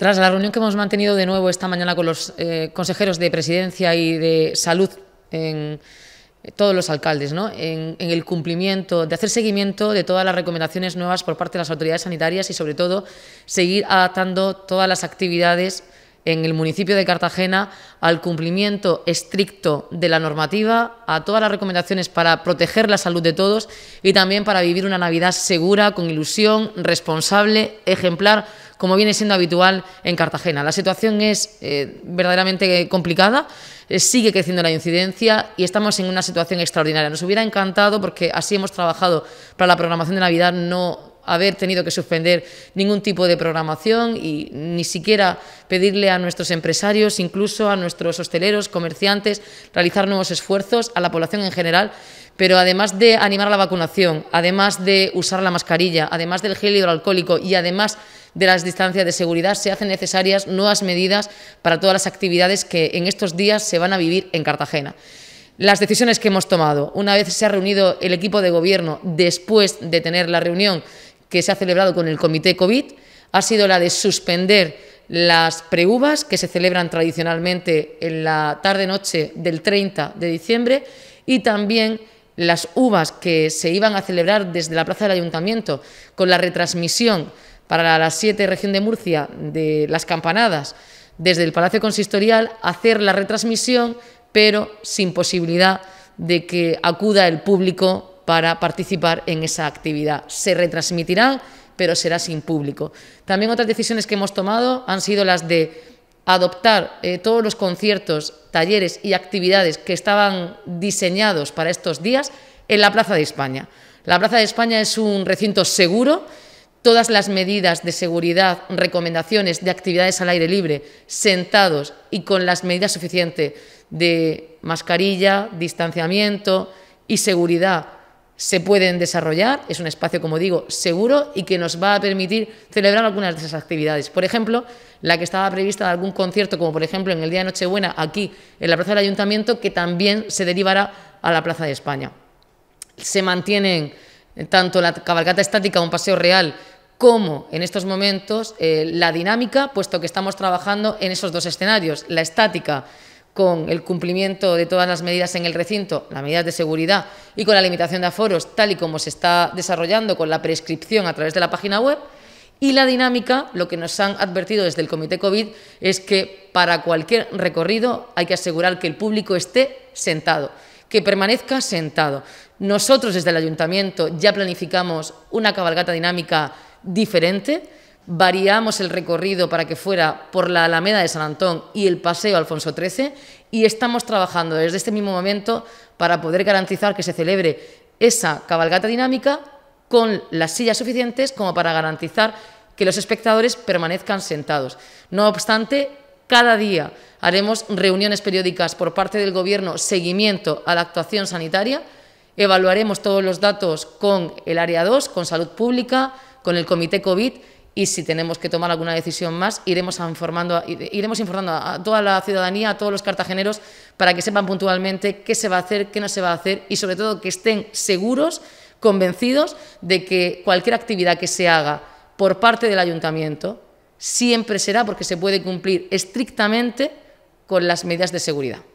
Tras la reunión que hemos mantenido de nuevo esta mañana con los eh, consejeros de Presidencia y de Salud en eh, todos los alcaldes, en, el cumplimiento, de hacer seguimiento de todas las recomendaciones nuevas por parte de las autoridades sanitarias y, sobre todo, seguir adaptando todas las actividades en el municipio de Cartagena al cumplimiento estricto de la normativa, a todas las recomendaciones para proteger la salud de todos y también para vivir una Navidad segura, con ilusión, responsable, ejemplar como viene siendo habitual en Cartagena. La situación es eh, verdaderamente complicada, eh, sigue creciendo la incidencia y estamos en una situación extraordinaria. Nos hubiera encantado, porque así hemos trabajado para la programación de Navidad, no haber tenido que suspender ningún tipo de programación y ni siquiera pedirle a nuestros empresarios, incluso a nuestros hosteleros, comerciantes, realizar nuevos esfuerzos, a la población en general. Pero además de animar la vacunación, además de usar la mascarilla, además del gel hidroalcohólico y además de las distancias de seguridad, se hacen necesarias nuevas medidas para todas las actividades que en estos días se van a vivir en Cartagena las decisiones que hemos tomado. Una vez se ha reunido el equipo de gobierno, después de tener la reunión que se ha celebrado con el Comité COVID, ha sido la de suspender las pre-UVAs, que se celebran tradicionalmente en la tarde-noche del 30 de diciembre y también las uvas que se iban a celebrar desde la plaza del ayuntamiento con la retransmisión para las 7 región de Murcia de las campanadas desde el Palacio Consistorial, hacer la retransmisión, pero sin posibilidad de que acuda el público para participar en esa actividad. Se retransmitirá, pero será sin público. También otras decisiones que hemos tomado han sido las de adoptar eh, todos los conciertos, talleres y actividades que estaban diseñados para estos días en la Plaza de España. La Plaza de España es un recinto seguro todas las medidas de seguridad, recomendaciones de actividades al aire libre, sentados y con las medidas suficientes de mascarilla, distanciamiento y seguridad se pueden desarrollar. Es un espacio, como digo, seguro y que nos va a permitir celebrar algunas de esas actividades. Por ejemplo, la que estaba prevista de algún concierto, como por ejemplo en el Día de Nochebuena, aquí en la Plaza del Ayuntamiento, que también se derivará a la Plaza de España. Se mantienen tanto la cabalgata estática, un paseo real, cómo en estos momentos eh, la dinámica, puesto que estamos trabajando en esos dos escenarios, la estática con el cumplimiento de todas las medidas en el recinto, las medidas de seguridad y con la limitación de aforos, tal y como se está desarrollando con la prescripción a través de la página web, y la dinámica, lo que nos han advertido desde el Comité COVID es que para cualquier recorrido hay que asegurar que el público esté sentado que permanezca sentado. Nosotros desde el ayuntamiento ya planificamos una cabalgata dinámica diferente, variamos el recorrido para que fuera por la Alameda de San Antón y el Paseo Alfonso XIII y estamos trabajando desde este mismo momento para poder garantizar que se celebre esa cabalgata dinámica con las sillas suficientes como para garantizar que los espectadores permanezcan sentados. No obstante, cada día haremos reuniones periódicas por parte del Gobierno, seguimiento a la actuación sanitaria, evaluaremos todos los datos con el Área 2, con Salud Pública, con el Comité COVID y si tenemos que tomar alguna decisión más, iremos informando, iremos informando a toda la ciudadanía, a todos los cartageneros, para que sepan puntualmente qué se va a hacer, qué no se va a hacer y sobre todo que estén seguros, convencidos de que cualquier actividad que se haga por parte del ayuntamiento, siempre será porque se puede cumplir estrictamente con las medidas de seguridad.